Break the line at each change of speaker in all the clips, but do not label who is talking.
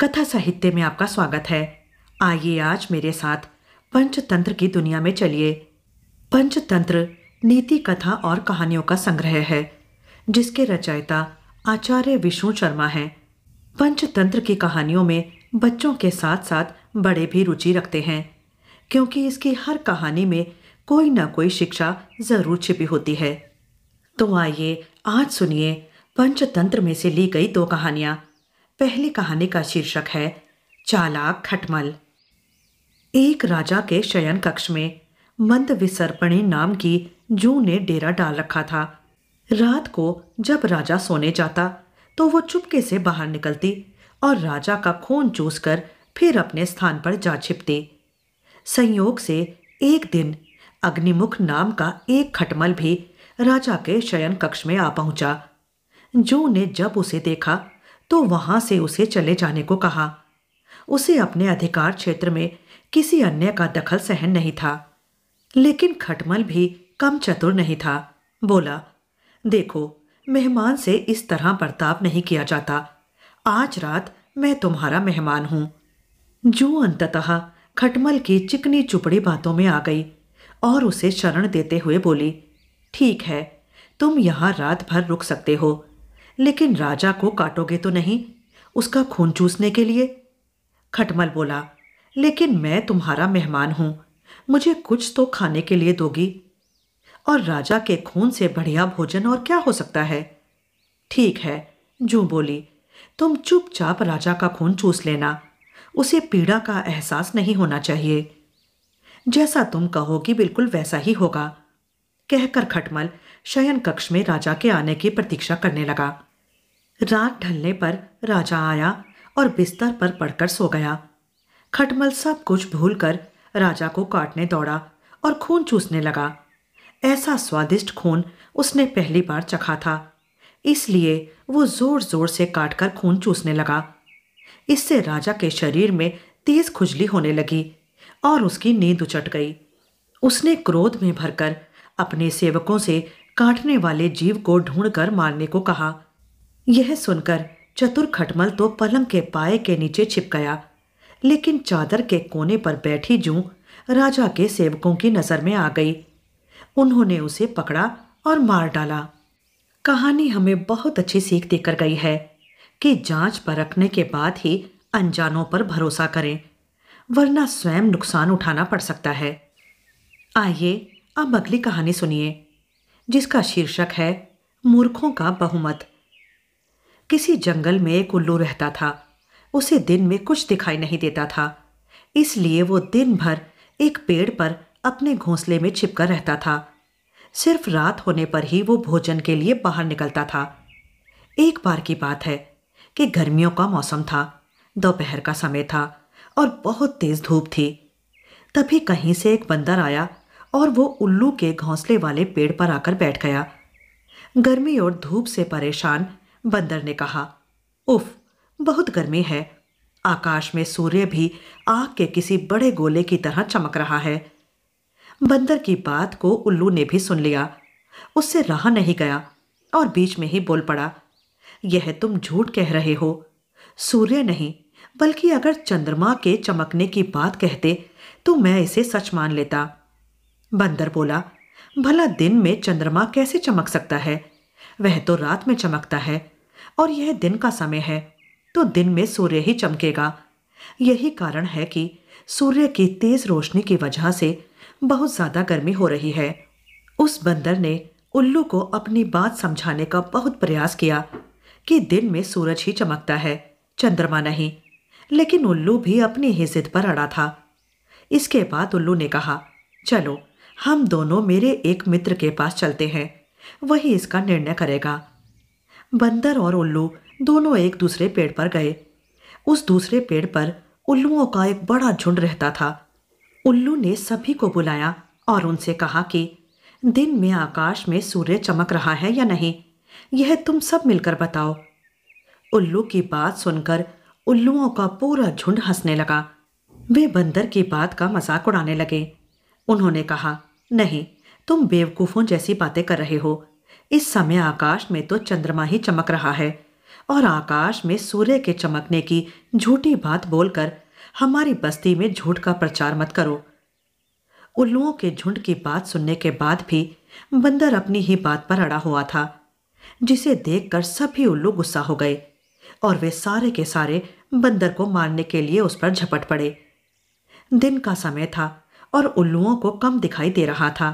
कथा साहित्य में आपका स्वागत है आइए आज मेरे साथ पंचतंत्र की दुनिया में चलिए पंचतंत्र नीति कथा और कहानियों का संग्रह है जिसके रचयिता आचार्य विष्णु शर्मा हैं पंचतंत्र की कहानियों में बच्चों के साथ साथ बड़े भी रुचि रखते हैं क्योंकि इसकी हर कहानी में कोई ना कोई शिक्षा ज़रूर छिपी होती है तो आइए आज सुनिए पंचतंत्र में से ली गई दो कहानियाँ पहली कहानी का शीर्षक है चालाक खटमल एक राजा के शयन कक्ष में मंद विसर्पणी नाम की जू ने डेरा डाल रखा था रात को जब राजा सोने जाता तो वो चुपके से बाहर निकलती और राजा का खून चूस कर फिर अपने स्थान पर जा छिपती संयोग से एक दिन अग्निमुख नाम का एक खटमल भी राजा के शयन कक्ष में आ पहुंचा जू ने जब उसे देखा तो वहां से उसे चले जाने को कहा उसे अपने अधिकार क्षेत्र में किसी अन्य का दखल सहन नहीं था लेकिन खटमल भी कम चतुर नहीं था बोला देखो मेहमान से इस तरह बर्ताव नहीं किया जाता आज रात मैं तुम्हारा मेहमान हूं जो अंततः खटमल की चिकनी चुपड़ी बातों में आ गई और उसे शरण देते हुए बोली ठीक है तुम यहां रात भर रुक सकते हो लेकिन राजा को काटोगे तो नहीं उसका खून चूसने के लिए खटमल बोला लेकिन मैं तुम्हारा मेहमान हूं मुझे कुछ तो खाने के लिए दोगी और राजा के खून से बढ़िया भोजन और क्या हो सकता है ठीक है जू बोली तुम चुपचाप राजा का खून चूस लेना उसे पीड़ा का एहसास नहीं होना चाहिए जैसा तुम कहोगी बिल्कुल वैसा ही होगा कहकर खटमल शयन कक्ष में राजा के आने की प्रतीक्षा करने लगा रात ढलने पर राजा आया और बिस्तर पर पड़कर सो गया खटमल सब कुछ भूलकर राजा को काटने दौड़ा और खून चूसने लगा ऐसा स्वादिष्ट खून उसने पहली बार चखा था इसलिए वो जोर जोर से काटकर खून चूसने लगा इससे राजा के शरीर में तेज खुजली होने लगी और उसकी नींद उचट गई उसने क्रोध में भरकर अपने सेवकों से काटने वाले जीव को ढूंढकर मारने को कहा यह सुनकर चतुर खटमल तो पलंग के पाए के नीचे छिप गया लेकिन चादर के कोने पर बैठी जूं राजा के सेवकों की नज़र में आ गई उन्होंने उसे पकड़ा और मार डाला कहानी हमें बहुत अच्छी सीख देकर गई है कि जांच परखने के बाद ही अनजानों पर भरोसा करें वरना स्वयं नुकसान उठाना पड़ सकता है आइए अब अगली कहानी सुनिए जिसका शीर्षक है मूर्खों का बहुमत किसी जंगल में एक उल्लू रहता था उसे दिन में कुछ दिखाई नहीं देता था इसलिए वो दिन भर एक पेड़ पर अपने घोंसले में छिपकर रहता था सिर्फ रात होने पर ही वो भोजन के लिए बाहर निकलता था एक बार की बात है कि गर्मियों का मौसम था दोपहर का समय था और बहुत तेज़ धूप थी तभी कहीं से एक बंदर आया और वो उल्लू के घोंसले वाले पेड़ पर आकर बैठ गया गर्मी और धूप से परेशान बंदर ने कहा उफ बहुत गर्मी है आकाश में सूर्य भी आग के किसी बड़े गोले की तरह चमक रहा है बंदर की बात को उल्लू ने भी सुन लिया उससे रहा नहीं गया और बीच में ही बोल पड़ा यह तुम झूठ कह रहे हो सूर्य नहीं बल्कि अगर चंद्रमा के चमकने की बात कहते तो मैं इसे सच मान लेता बंदर बोला भला दिन में चंद्रमा कैसे चमक सकता है वह तो रात में चमकता है और यह दिन का समय है तो दिन में सूर्य ही चमकेगा यही कारण है कि सूर्य की तेज रोशनी की वजह से बहुत ज़्यादा गर्मी हो रही है उस बंदर ने उल्लू को अपनी बात समझाने का बहुत प्रयास किया कि दिन में सूरज ही चमकता है चंद्रमा नहीं लेकिन उल्लू भी अपनी ही जिद पर अड़ा था इसके बाद उल्लू ने कहा चलो हम दोनों मेरे एक मित्र के पास चलते हैं वही इसका निर्णय करेगा बंदर और उल्लू दोनों एक दूसरे पेड़ पर गए उस दूसरे पेड़ पर उल्लुओं का एक बड़ा झुंड रहता था उल्लू ने सभी को बुलाया और उनसे कहा कि दिन में आकाश में सूर्य चमक रहा है या नहीं यह तुम सब मिलकर बताओ उल्लू की बात सुनकर उल्लुओं का पूरा झुंड हंसने लगा वे बंदर की बात का मजाक उड़ाने लगे उन्होंने कहा नहीं तुम बेवकूफ़ों जैसी बातें कर रहे हो इस समय आकाश में तो चंद्रमा ही चमक रहा है और आकाश में सूर्य के चमकने की झूठी बात बोलकर हमारी बस्ती में झूठ का प्रचार मत करो उल्लुओं के झुंड की बात सुनने के बाद भी बंदर अपनी ही बात पर अड़ा हुआ था जिसे देखकर सभी उल्लू गुस्सा हो गए और वे सारे के सारे बंदर को मारने के लिए उस पर झपट पड़े दिन का समय था और उल्लुओं को कम दिखाई दे रहा था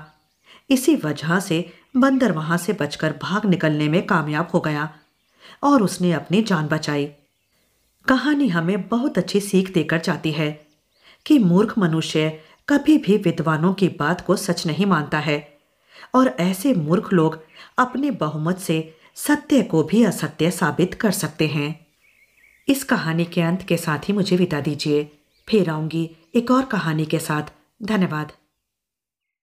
इसी वजह से बंदर वहां से बचकर भाग निकलने में कामयाब हो गया और उसने अपनी जान बचाई कहानी हमें बहुत अच्छी सीख देकर जाती है कि मूर्ख मनुष्य कभी भी विद्वानों की बात को सच नहीं मानता है और ऐसे मूर्ख लोग अपने बहुमत से सत्य को भी असत्य साबित कर सकते हैं इस कहानी के अंत के साथ ही मुझे विदा दीजिए फिर आऊँगी एक और कहानी के साथ धन्यवाद